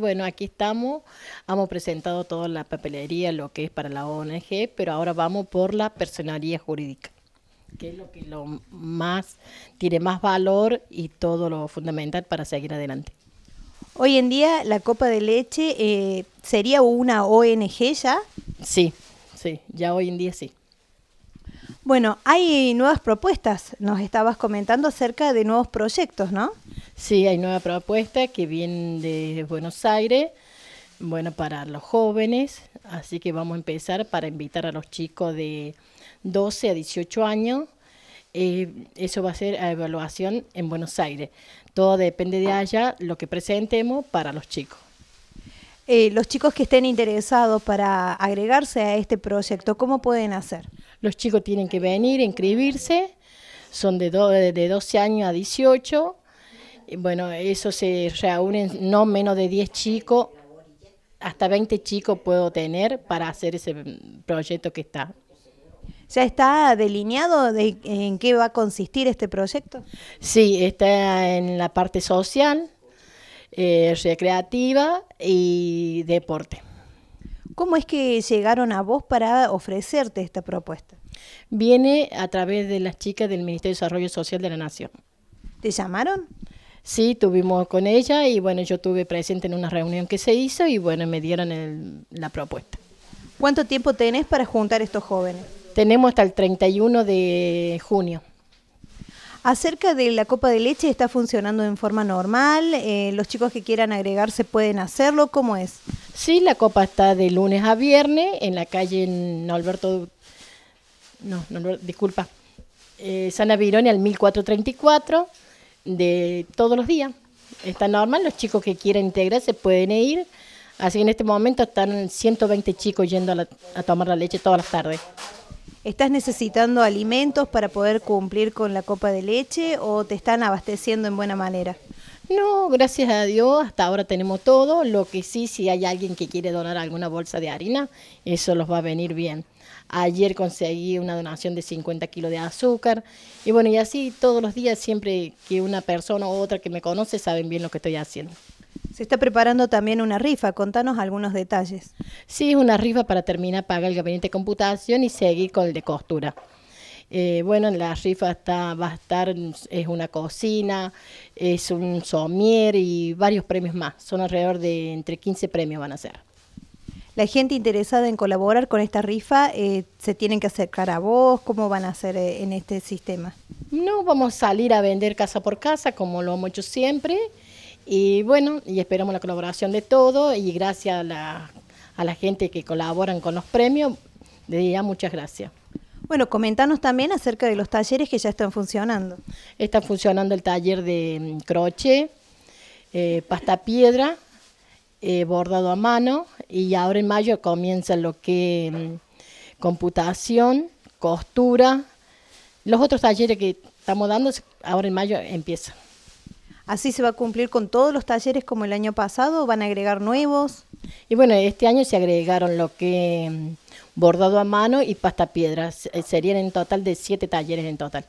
Bueno, aquí estamos, hemos presentado toda la papelería, lo que es para la ONG, pero ahora vamos por la personalidad jurídica, que es lo que lo más tiene más valor y todo lo fundamental para seguir adelante. Hoy en día la copa de leche eh, sería una ONG ya? Sí, sí, ya hoy en día sí. Bueno, hay nuevas propuestas, nos estabas comentando acerca de nuevos proyectos, ¿no? Sí, hay nueva propuesta que viene de Buenos Aires, bueno, para los jóvenes, así que vamos a empezar para invitar a los chicos de 12 a 18 años. Eh, eso va a ser a evaluación en Buenos Aires. Todo depende de allá lo que presentemos para los chicos. Eh, los chicos que estén interesados para agregarse a este proyecto, ¿cómo pueden hacer? Los chicos tienen que venir, inscribirse, son de, de 12 años a 18 bueno, eso se reúnen no menos de 10 chicos, hasta 20 chicos puedo tener para hacer ese proyecto que está. ¿Ya está delineado de en qué va a consistir este proyecto? Sí, está en la parte social, eh, recreativa y deporte. ¿Cómo es que llegaron a vos para ofrecerte esta propuesta? Viene a través de las chicas del Ministerio de Desarrollo Social de la Nación. ¿Te llamaron? Sí, tuvimos con ella y bueno, yo estuve presente en una reunión que se hizo y bueno, me dieron la propuesta. ¿Cuánto tiempo tenés para juntar estos jóvenes? Tenemos hasta el 31 de junio. Acerca de la copa de leche, ¿está funcionando en forma normal? Eh, ¿Los chicos que quieran agregarse pueden hacerlo? ¿Cómo es? Sí, la copa está de lunes a viernes en la calle Alberto... No, no disculpa. Eh, Sana al 1434 de todos los días. Está normal, los chicos que quieran integrarse pueden ir. Así que en este momento están 120 chicos yendo a, a tomar la leche todas las tardes. ¿Estás necesitando alimentos para poder cumplir con la copa de leche o te están abasteciendo en buena manera? No, gracias a Dios, hasta ahora tenemos todo. Lo que sí, si hay alguien que quiere donar alguna bolsa de harina, eso los va a venir bien. Ayer conseguí una donación de 50 kilos de azúcar. Y bueno, y así todos los días, siempre que una persona u otra que me conoce, saben bien lo que estoy haciendo. Se está preparando también una rifa, contanos algunos detalles. Sí, una rifa para terminar, paga el gabinete de computación y seguir con el de costura. Eh, bueno, la rifa está, va a estar, es una cocina, es un somier y varios premios más. Son alrededor de entre 15 premios van a ser. La gente interesada en colaborar con esta rifa, eh, ¿se tienen que acercar a vos? ¿Cómo van a hacer eh, en este sistema? No, vamos a salir a vender casa por casa, como lo hemos hecho siempre. Y bueno, y esperamos la colaboración de todo y gracias a la, a la gente que colaboran con los premios, de ya muchas gracias. Bueno, comentanos también acerca de los talleres que ya están funcionando. Está funcionando el taller de mm, crochet, eh, pasta piedra, eh, bordado a mano y ahora en mayo comienza lo que mm, computación, costura, los otros talleres que estamos dando, ahora en mayo empiezan. ¿Así se va a cumplir con todos los talleres como el año pasado? ¿Van a agregar nuevos? Y bueno, este año se agregaron lo que mm, bordado a mano y pasta piedra. Eh, serían en total de siete talleres en total.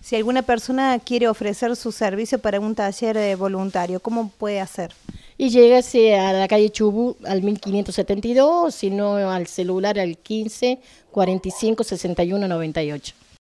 Si alguna persona quiere ofrecer su servicio para un taller eh, voluntario, ¿cómo puede hacer? Y llegase a la calle Chubu al 1572, si no al celular al 15 45 61 98.